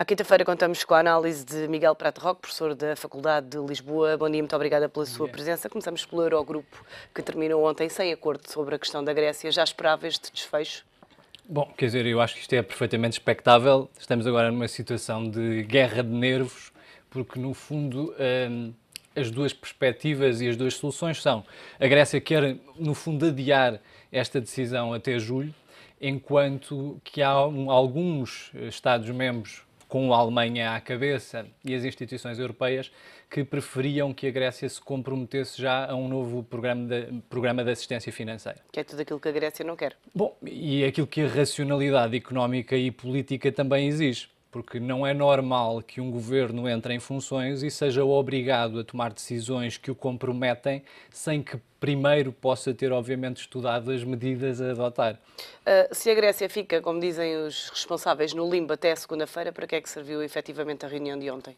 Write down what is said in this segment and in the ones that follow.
À quinta-feira contamos com a análise de Miguel Prato Roque, professor da Faculdade de Lisboa. Bom dia, muito obrigada pela sua presença. Começamos pelo Eurogrupo, que terminou ontem sem acordo sobre a questão da Grécia. Já esperava este desfecho? Bom, quer dizer, eu acho que isto é perfeitamente expectável. Estamos agora numa situação de guerra de nervos, porque no fundo. Hum, as duas perspectivas e as duas soluções são: a Grécia quer, no fundo, adiar esta decisão até julho, enquanto que há alguns Estados-membros com a Alemanha à cabeça e as instituições europeias que preferiam que a Grécia se comprometesse já a um novo programa de, programa de assistência financeira. Que é tudo aquilo que a Grécia não quer. Bom, e aquilo que a racionalidade económica e política também exige porque não é normal que um governo entre em funções e seja obrigado a tomar decisões que o comprometem sem que primeiro possa ter, obviamente, estudado as medidas a adotar. Uh, se a Grécia fica, como dizem os responsáveis, no limbo até segunda-feira, para que é que serviu efetivamente a reunião de ontem?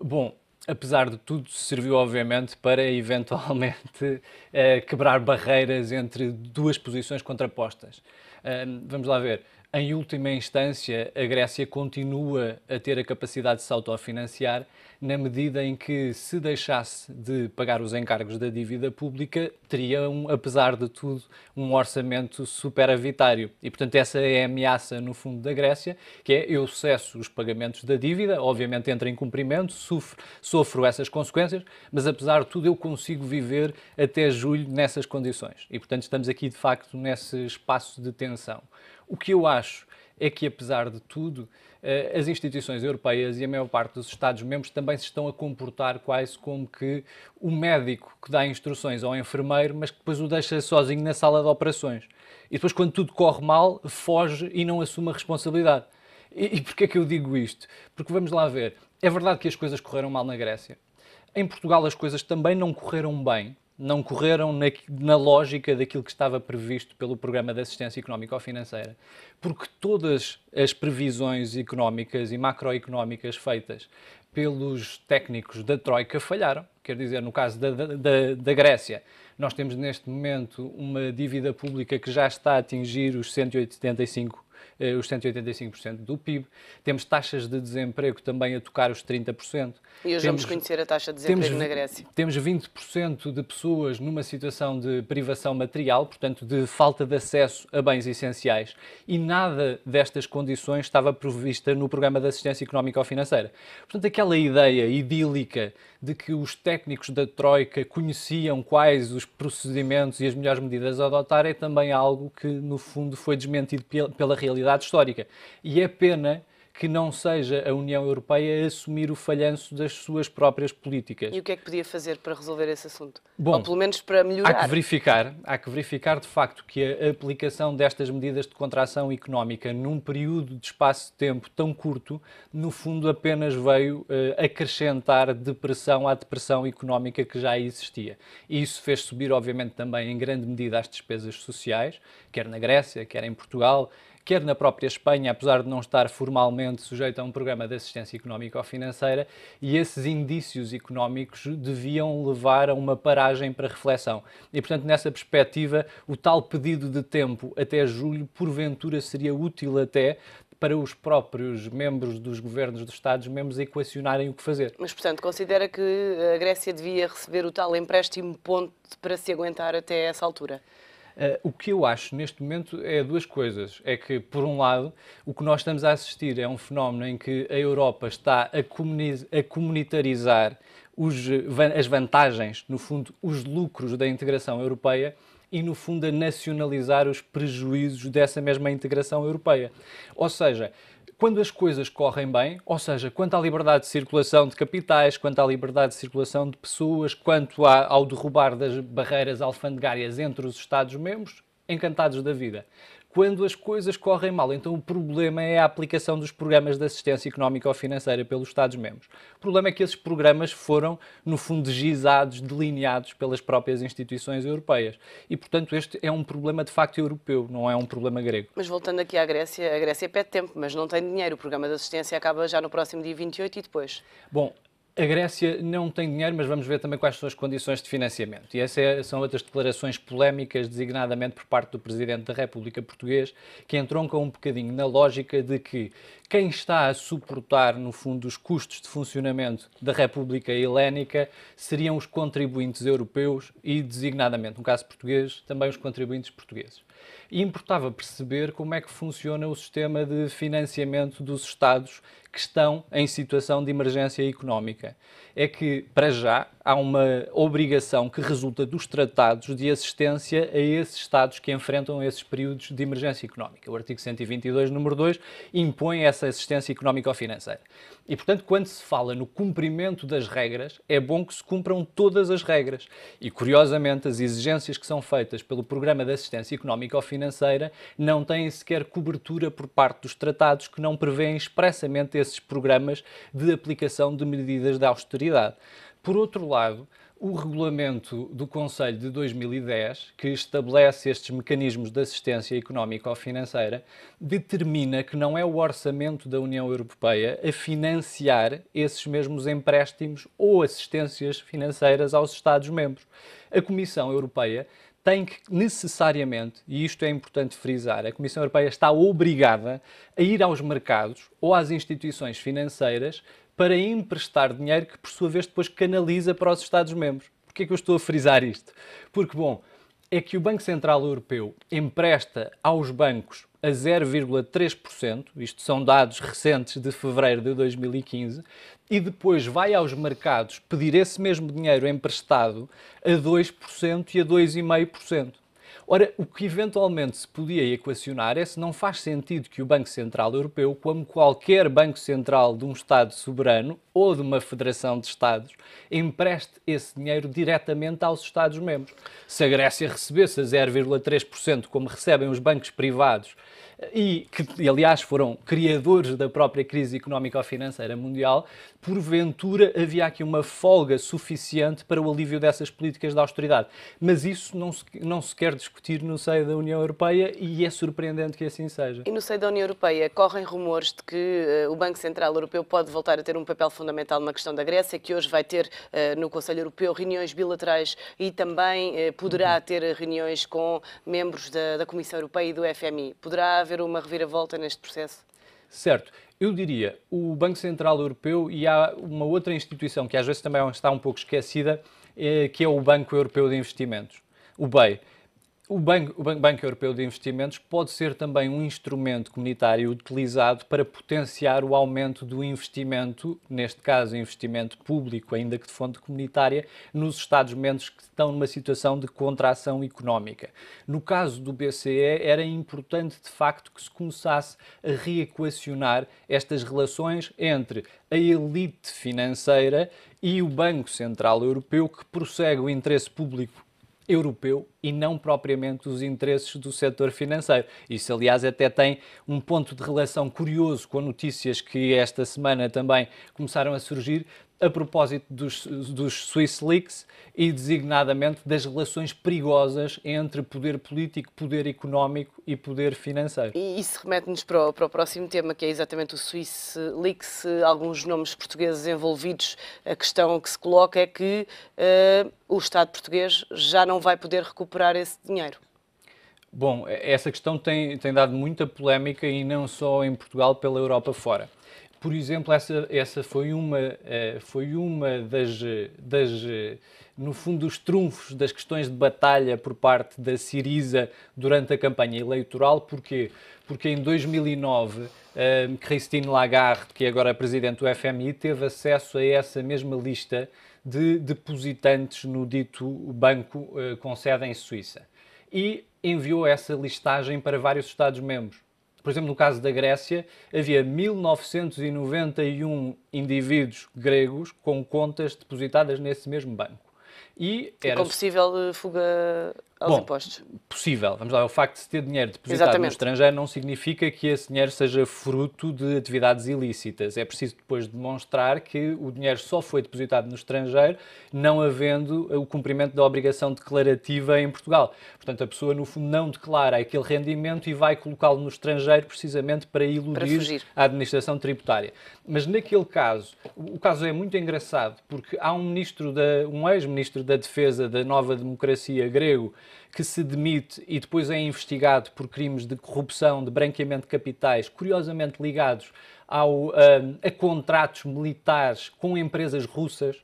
Bom, apesar de tudo, serviu obviamente para eventualmente eh, quebrar barreiras entre duas posições contrapostas. Ah, vamos lá ver. Em última instância, a Grécia continua a ter a capacidade de se autofinanciar na medida em que, se deixasse de pagar os encargos da dívida pública, teria, apesar de tudo, um orçamento superavitário. E, portanto, essa é a ameaça, no fundo, da Grécia, que é eu cesso os pagamentos da dívida, obviamente entro em cumprimento, sofro, sofro essas consequências, mas, apesar de tudo, eu consigo viver até julho nessas condições. E, portanto, estamos aqui, de facto, nesse espaço de tensão. O que eu acho é que, apesar de tudo, eh, as instituições europeias e a maior parte dos Estados-membros também se estão a comportar quase como que o médico que dá instruções ao enfermeiro, mas que depois o deixa sozinho na sala de operações. E depois, quando tudo corre mal, foge e não assume a responsabilidade. E, e porquê é que eu digo isto? Porque vamos lá ver, é verdade que as coisas correram mal na Grécia. Em Portugal as coisas também não correram bem, não correram na, na, lógica daquilo que estava previsto pelo Programa de Assistência Económico-Financeira, porque todas as previsões económicas e macroeconómicas feitas pelos técnicos da Troika falharam. Quer dizer, no caso da, da, da Grécia, nós temos neste momento uma dívida pública que já está a atingir os 185 eh, os 185% do PIB. Temos taxas de desemprego também a tocar os 30%. E hoje temos, vamos conhecer a taxa de desemprego temos, na Grécia. Temos 20% de pessoas numa situação de privação material, portanto, de falta de acesso a bens essenciais. E nada destas condições estava prevista no programa de assistência económica ou financeira. Portanto, aquela ideia idílica de que os técnicos da Troika conheciam quais os procedimentos e as melhores medidas a adotar é também algo que, no fundo, foi desmentido pela realidade realidade histórica. E é pena que não seja a União Europeia a assumir o falhanço das suas próprias políticas. E o que é que podia fazer para resolver esse assunto? Bom, Ou pelo menos para melhorar? Há que verificar, há que verificar de facto que a aplicação destas medidas de contração económica num período de espaço de tempo tão curto, no fundo apenas veio uh, acrescentar depressão à depressão económica que já existia. E isso fez subir, obviamente, também em grande medida as despesas sociais, quer na Grécia, quer em Portugal, quer na própria Espanha, apesar de não estar formalmente sujeito a um programa de assistência económica ou financeira, e esses indícios económicos deviam levar a uma paragem para reflexão. E, portanto, nessa perspectiva, o tal pedido de tempo até julho, porventura, seria útil até para os próprios membros dos governos dos Estados-membros equacionarem o que fazer. Mas, portanto, considera que a Grécia devia receber o tal empréstimo ponto para se aguentar até essa altura? Uh, o que eu acho neste momento é duas coisas. É que, por um lado, o que nós estamos a assistir é um fenómeno em que a Europa está a, comuni a comunitarizar os, eh, as vantagens, no fundo, os lucros da integração europeia e, no fundo, a nacionalizar os prejuízos dessa mesma integração europeia. Ou seja, quando as coisas correm bem, ou seja, quanto à liberdade de circulação de capitais, quanto à liberdade de circulação de pessoas, quanto à, ao derrubar das barreiras alfandegárias entre os Estados-membros, encantados da vida quando as coisas correm mal. Então o problema é a aplicação dos programas de assistência económica ou financeira pelos Estados-membros. O problema é que esses programas foram, no fundo, gizados, delineados pelas próprias instituições europeias. E, portanto, este é um problema de facto europeu, não é um problema grego. Mas voltando aqui à Grécia, a Grécia pede tempo, mas não tem dinheiro. O programa de assistência acaba já no próximo dia 28 e depois? Bom, a Grécia não tem dinheiro, mas vamos ver também quais são as condições de financiamento. E essas é, são outras declarações polémicas, designadamente por parte do Presidente da República Português, que entroncam um bocadinho na lógica de que quem está a suportar, no fundo, os custos de funcionamento da República Helénica seriam os contribuintes europeus e, designadamente, no caso português, também os contribuintes portugueses. E importava perceber como é que funciona o sistema de financiamento dos Estados que estão em situação de emergência económica. É que, para já, há uma obrigação que resulta dos tratados de assistência a esses Estados que enfrentam esses períodos de emergência económica. O artigo 122, número 2, impõe essa assistência económico-financeira. E, portanto, quando se fala no cumprimento das regras, é bom que se cumpram todas as regras. E, curiosamente, as exigências que são feitas pelo Programa de Assistência Económica económica ou financeira, não têm sequer cobertura por parte dos tratados que não prevêem expressamente esses programas de aplicação de medidas de austeridade. Por outro lado, o regulamento do Conselho de 2010, que estabelece estes mecanismos de assistência económica ou financeira, determina que não é o orçamento da União Europeia a financiar esses mesmos empréstimos ou assistências financeiras aos Estados-membros. A Comissão Europeia tem que necessariamente, e isto é importante frisar, a Comissão Europeia está obrigada a ir aos mercados ou às instituições financeiras para emprestar dinheiro que, por sua vez, depois canaliza para os Estados-membros. por é que eu estou a frisar isto? Porque, bom, é que o Banco Central Europeu empresta aos bancos a 0,3%, isto são dados recentes de fevereiro de 2015, e depois vai aos mercados pedir esse mesmo dinheiro emprestado a 2% e a 2,5%. Ora, o que eventualmente se podia equacionar é se não faz sentido que o Banco Central Europeu, como qualquer Banco Central de um Estado soberano ou de uma federação de Estados, empreste esse dinheiro diretamente aos Estados-membros. Se a Grécia recebesse a 0,3%, como recebem os bancos privados, e que, aliás, foram criadores da própria crise económico-financeira mundial, porventura havia aqui uma folga suficiente para o alívio dessas políticas de austeridade. Mas isso não se, não se quer discutir no seio da União Europeia e é surpreendente que assim seja. E no seio da União Europeia correm rumores de que uh, o Banco Central Europeu pode voltar a ter um papel fundamental na questão da Grécia, que hoje vai ter uh, no Conselho Europeu reuniões bilaterais e também uh, poderá uhum. ter reuniões com membros da, da Comissão Europeia e do FMI. Poderá haver uma reviravolta neste processo? Certo. Eu diria, o Banco Central Europeu e há uma outra instituição que às vezes também está um pouco esquecida, eh, que é o Banco Europeu de Investimentos, o BEI. O Banco, o Banco Europeu de Investimentos pode ser também um instrumento comunitário utilizado para potenciar o aumento do investimento, neste caso investimento público, ainda que de fonte comunitária, nos Estados-membros que estão numa situação de contração económica. No caso do BCE, era importante de facto que se começasse a reequacionar estas relações entre a elite financeira e o Banco Central Europeu, que prossegue o interesse público europeu e não propriamente os interesses do setor financeiro. Isso, aliás, até tem um ponto de relação curioso com notícias que esta semana também começaram a surgir a propósito dos, dos Swiss Leaks e designadamente das relações perigosas entre poder político, poder económico e poder financeiro. E isso remete-nos para, para, o próximo tema, que é exatamente o Swiss Leaks, alguns nomes portugueses envolvidos. A questão que se coloca é que uh, o Estado português já não vai poder recuperar esse dinheiro. Bom, essa questão tem, tem dado muita polémica e não só em Portugal, pela Europa fora por exemplo, essa, essa foi uma, eh, foi uma das, das, no fundo, dos trunfos das questões de batalha por parte da Siriza durante a campanha eleitoral. Porquê? Porque em 2009, eh, Christine Lagarde, que é agora é presidente do FMI, teve acesso a essa mesma lista de depositantes no dito banco eh, com sede em Suíça. E enviou essa listagem para vários Estados-membros por exemplo, no caso da Grécia, havia 1991 indivíduos gregos com contas depositadas nesse mesmo banco. E era... Com possível eh, fuga aos Bom, impostos. Possível. Vamos lá, o facto de ter dinheiro depositado Exatamente. no estrangeiro não significa que esse dinheiro seja fruto de atividades ilícitas. É preciso depois demonstrar que o dinheiro só foi depositado no estrangeiro, não havendo o cumprimento da obrigação declarativa em Portugal. Portanto, a pessoa, no fundo, não declara aquele rendimento e vai colocá-lo no estrangeiro precisamente para iludir para a administração tributária. Mas naquele caso, o caso é muito engraçado porque há um ministro, da, um ex-ministro da Defesa da nova democracia grego que se demite e depois é investigado por crimes de corrupção, de branqueamento de capitais, curiosamente ligados ao, a, eh, a contratos militares com empresas russas.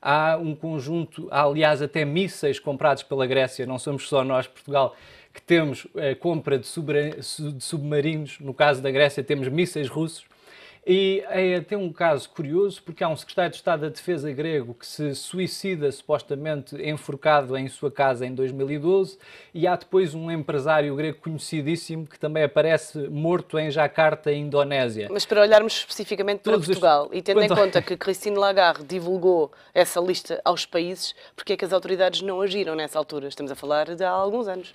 Há um conjunto, há, aliás, até mísseis comprados pela Grécia, não somos só nós, Portugal, que temos a eh, compra de, de submarinos. No caso da Grécia, temos mísseis russos e é até um caso curioso, porque há um secretário de Estado da Defesa grego que se suicida supostamente enforcado em sua casa em 2012, e há depois um empresário grego conhecidíssimo que também aparece morto em Jacarta, Indonésia. Mas para olharmos especificamente para Todos Portugal, os... e tendo Quanto... em conta que Christine Lagarde divulgou essa lista aos países, porque é que as autoridades não agiram nessa altura? Estamos a falar de há alguns anos.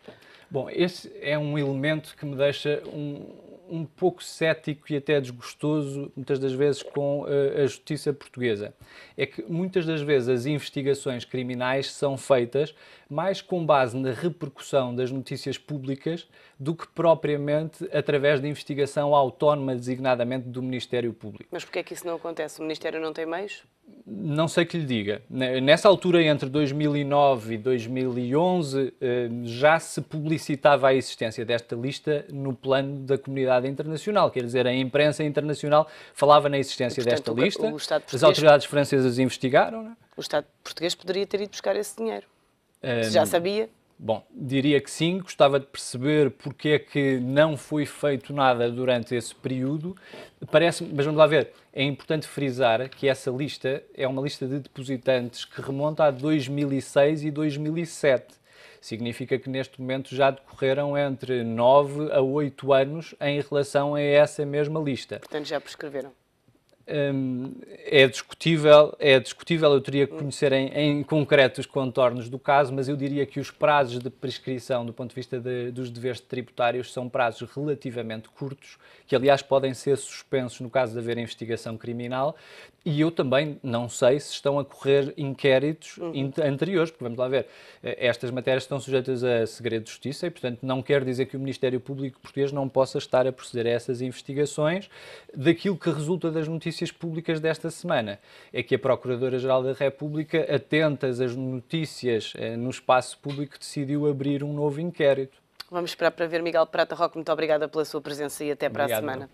Bom, esse é um elemento que me deixa um, um pouco cético e até desgostoso, muitas das vezes, com eh, a justiça portuguesa. É que muitas das vezes as investigações criminais são feitas mais com base na repercussão das notícias públicas do que propriamente através de investigação autónoma, designadamente do Ministério Público. Mas porquê é que isso não acontece? O Ministério não tem meios? Não sei que lhe diga. Nessa altura, entre 2009 e 2011, eh, já se publicitava a existência desta lista no plano da comunidade internacional. Quer dizer, a imprensa internacional falava na existência e, portanto, desta lista. Português... As autoridades francesas investigaram. Não é? O Estado português poderia ter ido buscar esse dinheiro. Você já sabia? Bom, diria que sim. Gostava de perceber porque é que não foi feito nada durante esse período. Parece, mas vamos lá ver. É importante frisar que essa lista é uma lista de depositantes que remonta a 2006 e 2007. Significa que neste momento já decorreram entre 9 a 8 anos em relação a essa mesma lista. Portanto, já prescreveram. Hum, é discutível, é discutível, eu teria que conhecer em, em, concreto os contornos do caso, mas eu diria que os prazos de prescrição do ponto de vista de, dos deveres tributários são prazos relativamente curtos, que aliás podem ser suspensos no caso de haver investigação criminal, e eu também não sei se estão a correr inquéritos uhum. anteriores, porque vamos lá ver, eh, estas matérias estão sujeitas a segredo de justiça e, portanto, não quer dizer que o Ministério Público Português não possa estar a proceder a essas investigações daquilo que resulta das notícias notícias públicas desta semana. É que a Procuradora-Geral da República, atentas às notícias eh, no espaço público, decidiu abrir um novo inquérito. Vamos esperar para ver. Miguel Prata Roque, muito obrigada pela sua presença e até para Obrigado. a semana.